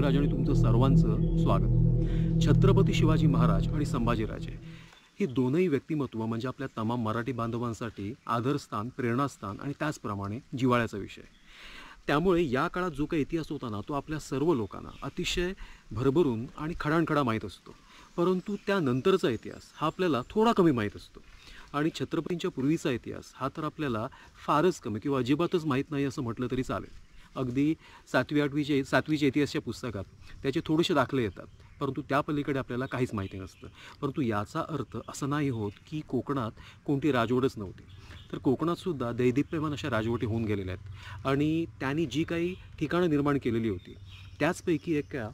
पृथ्वीराज आणि तुमचं सर्वांचं स्वागत छत्रपती शिवाजी महाराज आणि संभाजीराजे हे दोनही व्यक्तिमत्व म्हणजे आपल्या तमाम मराठी बांधवांसाठी आदरस्थान प्रेरणास्थान आणि त्याचप्रमाणे जिवाळ्याचा विषय त्यामुळे या काळात जो काही इतिहास होता ना तो आपल्या सर्व लोकांना अतिशय भरभरून आणि खडाणखडा माहीत असतो परंतु त्यानंतरचा इतिहास हा आपल्याला थोडा कमी माहीत असतो आणि छत्रपतींच्या पूर्वीचा इतिहास हा तर आपल्याला फारच कमी किंवा अजिबातच माहीत नाही असं म्हटलं तरी चालेल अगदी सातवी आठवीचे सातवी इतिहासच्या पुस्तकात त्याचे थोडेसे दाखले येतात परंतु त्या पलीकडे आपल्याला काहीच माहिती नसतं परंतु याचा अर्थ असं नाही होत की कोकणात कोणती राजवटच नव्हती तर कोकणातसुद्धा दैदिप्यमान अशा राजवटी होऊन गेलेल्या आहेत आणि त्यांनी जी काही ठिकाणं निर्माण केलेली होती त्याचपैकी एका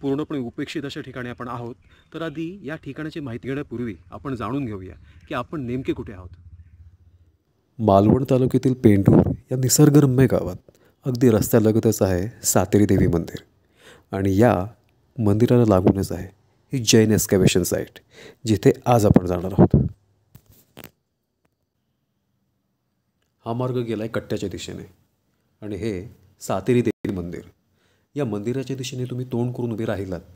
पूर्णपणे उपेक्षित अशा ठिकाणी आपण आहोत तर आधी या ठिकाणाची माहिती घेण्यापूर्वी आपण जाणून घेऊया की आपण नेमके कुठे आहोत मालवण तालुक्यातील पेंडूर या निसर्गरम्य गावात अगदी रस्त्यालगतच आहे सातेरी देवी मंदिर आणि या मंदिराला लागूनच आहे ही जैन एक्स्कॅवेशन साईट जिथे आज आपण जाणार आहोत हा मार्ग गेला आहे कट्ट्याच्या दिशेने आणि हे सातेरी देवी मंदिर या मंदिराच्या दिशेने तुम्ही तोंड करून उभे राहिलात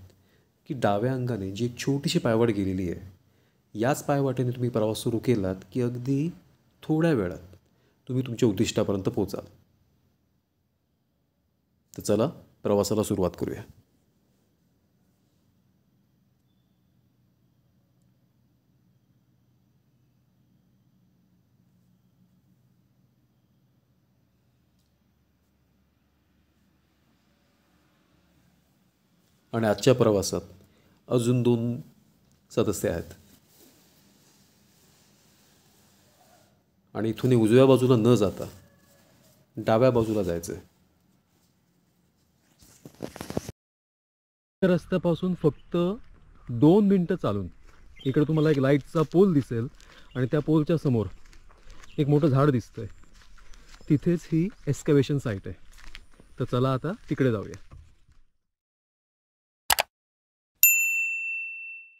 की डाव्या अंगाने जी एक छोटीशी पायवाट गेलेली आहे याच पायवाटेने तुम्ही प्रवास सुरू केलात की अगदी थोड्या वेळात तुम्ही तुमच्या उद्दिष्टापर्यंत पोचाल तर चला प्रवासाला सुरुवात करूया आणि आजच्या प्रवासात अजून दोन सदस्य आहेत आणि इथून उजव्या बाजूला न जाता डाव्या बाजूला जायचं आहे रस्त्यापासून फक्त दोन मिनटं चालून इकडे तुम्हाला एक लाईटचा पोल दिसेल आणि त्या पोलच्या समोर एक मोठं झाड दिसतं आहे तिथेच ही एक्स्कॅवेशन साईट आहे तर चला आता तिकडे जाऊया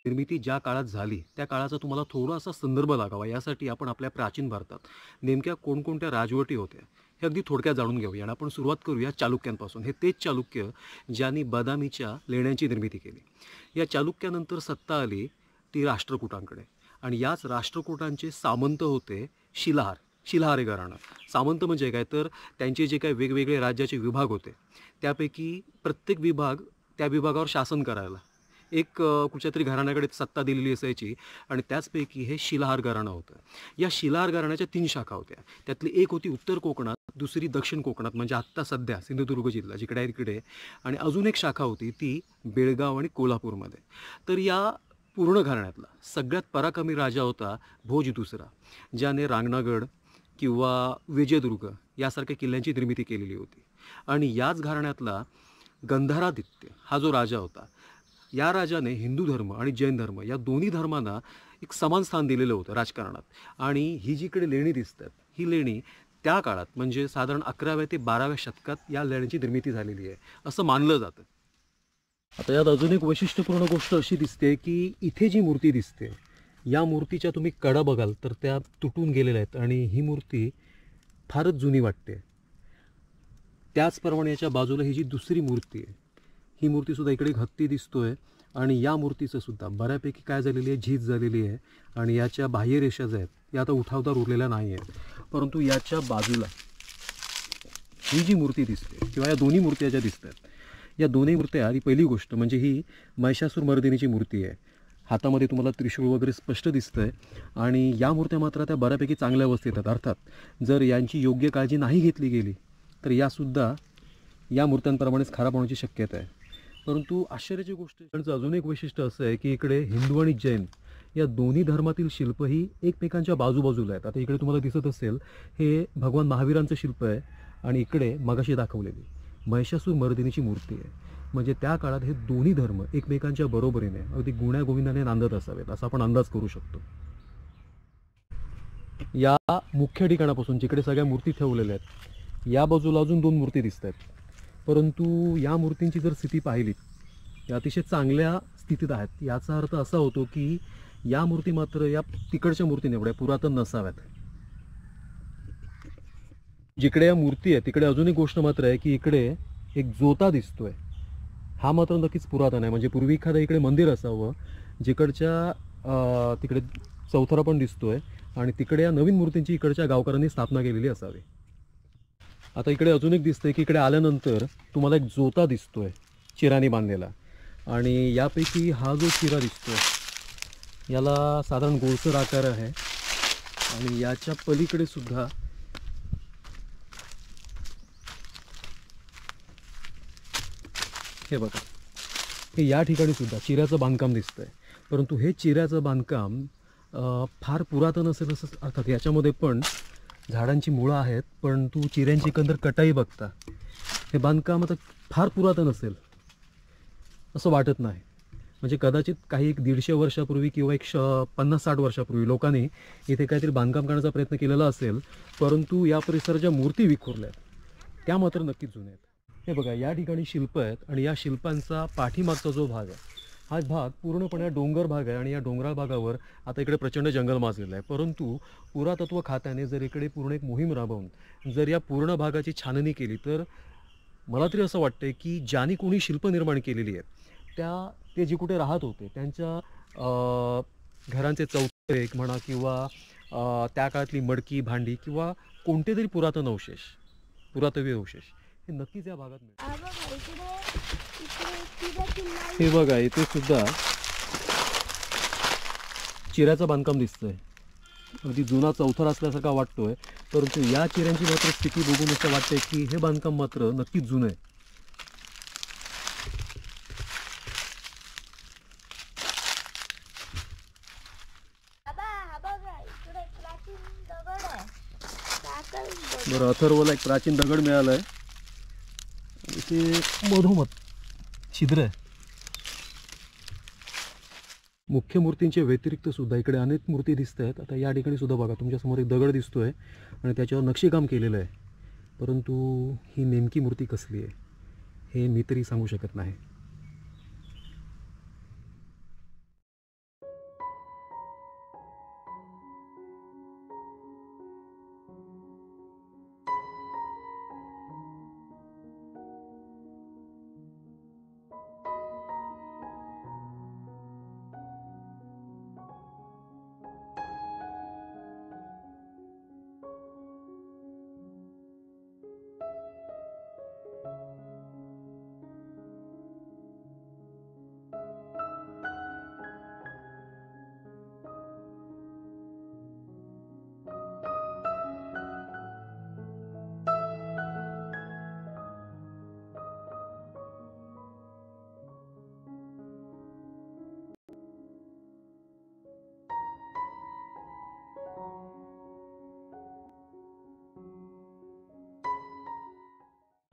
निर्मिती ज्या काळात झाली त्या काळाचा तुम्हाला थोडासा संदर्भ लागावा यासाठी आपण आपल्या प्राचीन भारतात नेमक्या कोणकोणत्या राजवटी होत्या हे अगदी थोडक्यात जाणून घेऊया आणि आपण सुरुवात करूया चालुक्यांपासून हे तेच चालुक्य ज्यांनी बदामीच्या लेण्यांची निर्मिती केली या चालुक्यानंतर सत्ता आली ती राष्ट्रकूटांकडे आणि याच राष्ट्रकूटांचे सामंत होते शिलाहार शिलाहारे घराणं सामंत म्हणजे काय तर त्यांचे जे काही वेगवेगळे राज्याचे विभाग होते त्यापैकी प्रत्येक विभाग त्या विभागावर शासन करायला एक कुठच्या तरी घराण्याकडे सत्ता दिलेली असायची आणि त्याचपैकी हे शिलाहार घराणं होतं या शिलाहार घराण्याच्या तीन शाखा होत्या त्यातली एक होती उत्तर कोकणात दुसरी दक्षिण कोकणात म्हणजे आत्ता सध्या सिंधुदुर्ग जिल्हा जिकडे आहे तिकडे आणि अजून एक शाखा होती ती बेळगाव आणि कोल्हापूरमध्ये तर या पूर्ण घराण्यातला सगळ्यात पराक्रमी राजा होता भोज दुसरा ज्याने रांगणागड किंवा विजयदुर्ग यासारख्या किल्ल्यांची निर्मिती केलेली होती आणि याच घराण्यातला गंधारादित्य हा जो राजा होता या राजाने हिंदू धर्म आणि जैन धर्म या दोन्ही धर्मांना एक समान स्थान दिलेलं होतं राजकारणात आणि ही जीकडे लेणी दिसतात ही लेणी त्या काळात म्हणजे साधारण अकराव्या ते बाराव्या शतकात या लेण्यांची निर्मिती झालेली आहे असं मानलं जातं आता यात अजून एक वैशिष्ट्यपूर्ण गोष्ट अशी दिसते की इथे जी मूर्ती दिसते या मूर्तीच्या तुम्ही कडा बघाल तर त्या तुटून गेलेल्या आहेत आणि ही मूर्ती फारच जुनी वाटते त्याचप्रमाणे याच्या बाजूला ही जी दुसरी मूर्ती आहे ही मूर्तीसुद्धा इकडे हत्ती दिसतोय आणि या मूर्तीचं सुद्धा बऱ्यापैकी काय झालेली आहे झीज झालेली आहे आणि याच्या बाह्य रेषा ज्या आहेत या आता उठावदार उरलेल्या नाही आहेत परंतु याच्या बाजूला ही जी मूर्ती दिसते किंवा या दोन्ही मूर्त्या ज्या दिसत आहेत या दोन्ही मूर्त्या ही पहिली गोष्ट म्हणजे ही महिषासूर मर्दिनीची मूर्ती आहे हातामध्ये तुम्हाला त्रिशूळ वगैरे स्पष्ट दिसतं आहे आणि या मूर्त्या मात्र त्या बऱ्यापैकी चांगल्या अवस्थेत आहेत अर्थात जर यांची योग्य काळजी नाही घेतली गेली तर यासुद्धा या मूर्त्यांप्रमाणेच खराब होण्याची शक्यता आहे परंतु आश्चर्याची गोष्ट त्यांचं अजून एक वैशिष्ट्य असं आहे की इकडे हिंदू आणि जैन या दोन्ही धर्मातील शिल्पही एकमेकांच्या बाजूबाजूला आहेत आता इकडे तुम्हाला दिसत असेल हे भगवान महावीरांचं शिल्प आहे आणि इकडे मगाशी दाखवलेली महिषासूर मर्दिनीची मूर्ती आहे म्हणजे त्या काळात हे दोन्ही धर्म एकमेकांच्या बरोबरीने अगदी गुण्या गोविंदाने नांदत असावेत असा आपण अंदाज करू शकतो या मुख्य ठिकाणापासून जिकडे सगळ्या मूर्ती ठेवलेल्या आहेत या बाजूला अजून दोन मूर्ती दिसत आहेत परंतु या मूर्तींची जर स्थिती पाहिली तर अतिशय चांगल्या स्थितीत आहेत याचा अर्थ असा होतो की या मूर्ती मात्र या तिकडच्या मूर्ती एवढ्या पुरातन नसाव्यात जिकडे या मूर्ती आहे तिकडे अजून एक गोष्ट मात्र आहे की इकडे एक जोता दिसतोय हा मात्र नक्कीच पुरातन आहे म्हणजे पूर्वी एखादं इकडे मंदिर असावं जिकडच्या तिकडे चौथरा पण दिसतोय आणि तिकडे या नवीन मूर्तींची इकडच्या गावकऱ्यांनी स्थापना केलेली असावी आता इकडे अजून एक दिसतंय की इकडे आल्यानंतर तुम्हाला एक जोता दिसतो आहे चिराने बांधलेला आणि यापैकी हा जो चिरा दिसतो आहे याला साधारण गोळसर आकार आहे आणि याच्या पलीकडे सुद्धा हे बघा हे या ठिकाणी सुद्धा चिऱ्याचं बांधकाम दिसतं आहे परंतु हे चिऱ्याचं बांधकाम फार पुरातन असेल असं अर्थात याच्यामध्ये पण झाडांची मुळं आहेत पण तू चिऱ्यांची एकंदर कटाई बघता हे बांधकाम आता फार पुरातन असेल असं वाटत नाही म्हणजे कदाचित काही एक दीडशे वर्षापूर्वी किंवा एक श पन्नास साठ वर्षापूर्वी लोकांनी इथे काहीतरी बांधकाम करण्याचा प्रयत्न केलेला असेल परंतु या परिसराच्या मूर्ती विखुरल्या त्या मात्र नक्कीच जुन्या आहेत हे बघा या ठिकाणी शिल्प आहेत आणि या शिल्पांचा पाठीमागचा जो भाग आहे हा भाग पूर्णपणे डोंगर भाग आहे आणि या डोंगराळ भागावर आता इकडे प्रचंड जंगल माजलेलं आहे परंतु पुरातत्व खात्याने जर इकडे पूर्ण एक मोहीम राबवून जर या पूर्ण भागाची छाननी केली तर मला तरी असं वाटतं की ज्यांनी कोणी शिल्प निर्माण केलेली आहेत त्या ते जे कुठे राहत होते त्यांच्या घरांचे एक म्हणा किंवा त्या काळातली मडकी भांडी किंवा कोणते तरी पुरातन अवशेष पुरातवी अवशेष हे नक्कीच या भागात हे बघा इथे सुद्धा चिऱ्याचं बांधकाम दिसतंय अगदी जुना चौथर असल्यासारखा वाटतोय परंतु या चिऱ्यांची मात्र स्थिती बघून असं वाटतंय की हे बांधकाम मात्र नक्कीच जुनं आहे बरं अथर्वला एक प्राचीन दगड मिळालाय आहे ते मधोमध छिद्र आहे मुख्य मूर्तींच्या व्यतिरिक्त सुद्धा इकडे अनेक मूर्ती दिसत आहेत आता या ठिकाणी सुद्धा बघा तुमच्यासमोर एक दगड दिसतो आहे आणि त्याच्यावर नक्षीकाम केलेलं आहे परंतु ही नेमकी मूर्ती कसली आहे हे मी तरी सांगू शकत नाही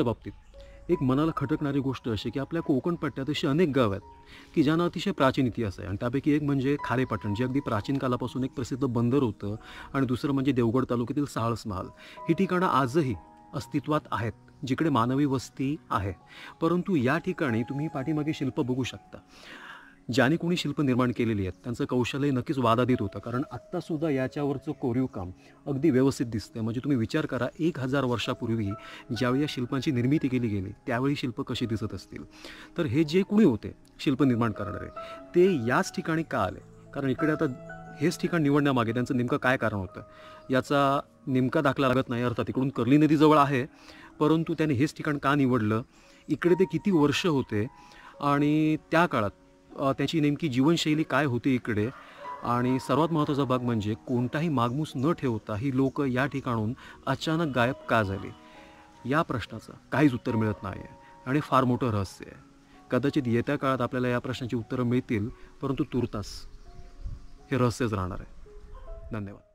बाबतीत एक मनाला खटकणारी गोष्ट अशी की आपल्या कोकण पट्ट्यात अशी अनेक गाव आहेत की ज्यांना अतिशय प्राचीन इतिहास आहे आणि त्यापैकी एक म्हणजे खारेपाटण जे अगदी प्राचीन कालापासून एक प्रसिद्ध बंदर होतं आणि दुसरं म्हणजे देवगड तालुक्यातील साळस महाल ही ठिकाणं आजही अस्तित्वात आहेत जिकडे मानवी वस्ती आहे परंतु या ठिकाणी तुम्ही पाठीमागे शिल्प बघू शकता ज्याने कोणी शिल्प निर्माण केलेली आहेत त्यांचं कौशल्य नक्कीच देत होतं कारण आत्तासुद्धा याच्यावरचं कोरीव काम अगदी व्यवस्थित दिसतं म्हणजे तुम्ही विचार करा एक हजार वर्षापूर्वी ज्यावेळी या शिल्पांची निर्मिती केली गेली त्यावेळी शिल्प कशी दिसत असतील तर हे जे कोणी होते शिल्प निर्माण करणारे ते याच ठिकाणी का आले कारण इकडे आता हेच ठिकाण निवडण्यामागे त्यांचं नेमकं काय कारण होतं याचा नेमका दाखला लागत नाही अर्थात इकडून कर्ली नदीजवळ आहे परंतु त्याने हेच ठिकाण का निवडलं इकडे ते किती वर्ष होते आणि त्या काळात त्याची नेमकी जीवनशैली काय होती इकडे आणि सर्वात महत्त्वाचा भाग म्हणजे कोणताही मागमूस न ठेवता ही लोक या ठिकाणून अचानक गायब का झाली या प्रश्नाचं काहीच उत्तर मिळत नाही आहे आणि फार मोठं रहस्य आहे कदाचित येत्या काळात आपल्याला या प्रश्नाची उत्तरं मिळतील परंतु तुर्तास हे रहस्यच राहणार आहे धन्यवाद